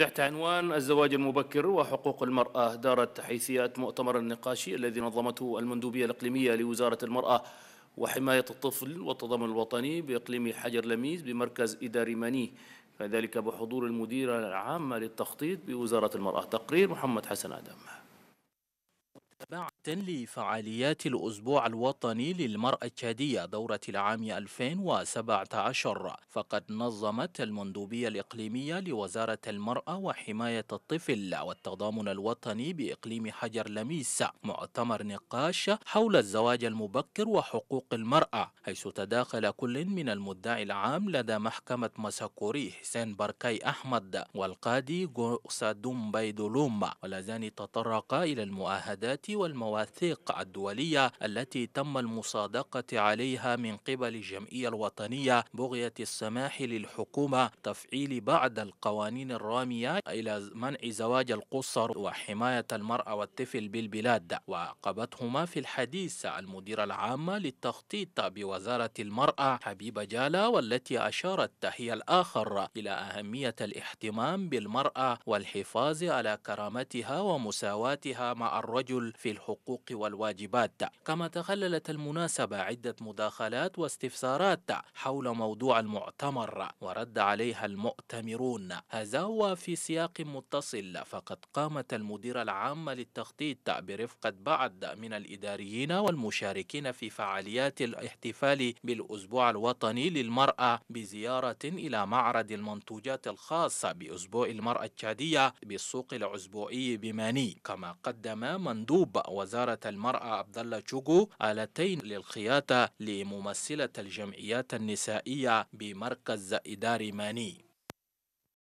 تحت عنوان الزواج المبكر وحقوق المرأة دارت حيثيات مؤتمر النقاشي الذي نظمته المندوبية الإقليمية لوزارة المرأة وحماية الطفل والتضامن الوطني بإقليم حجر لميز بمركز إداري ماني فذلك بحضور المديرة العامة للتخطيط بوزارة المرأة تقرير محمد حسن آدم متابعة لفعاليات الأسبوع الوطني للمرأة التشادية دورة العام 2017 فقد نظمت المندوبية الإقليمية لوزارة المرأة وحماية الطفل والتضامن الوطني بإقليم حجر لميس مؤتمر نقاش حول الزواج المبكر وحقوق المرأة حيث تداخل كل من المدعي العام لدى محكمة مساكوري حسين بركاي أحمد والقاضي غوسادوم بيدولوم واللذان تطرقا إلى المؤهدات والمواثيق الدولية التي تم المصادقة عليها من قبل الجمعية الوطنية بغية السماح للحكومة تفعيل بعض القوانين الرامية إلى منع زواج القصر وحماية المرأة والطفل بالبلاد وعقبتهما في الحديث المديرة العامة للتخطيط بوزارة المرأة حبيبة جالا والتي أشارت هي الآخر إلى أهمية الاهتمام بالمرأة والحفاظ على كرامتها ومساواتها مع الرجل في في الحقوق والواجبات كما تخللت المناسبة عدة مداخلات واستفسارات حول موضوع المؤتمر ورد عليها المؤتمرون هذا هو في سياق متصل فقد قامت المديرة العامة للتخطيط برفقة بعض من الإداريين والمشاركين في فعاليات الاحتفال بالأسبوع الوطني للمرأة بزيارة إلى معرض المنتوجات الخاصة بأسبوع المرأة التشادية بالسوق العزبوئي بماني كما قدم مندوب وزارة المرأة عبد الله تشوغو آلتين للخياطة لممثلة الجمعيات النسائية بمركز إداري ماني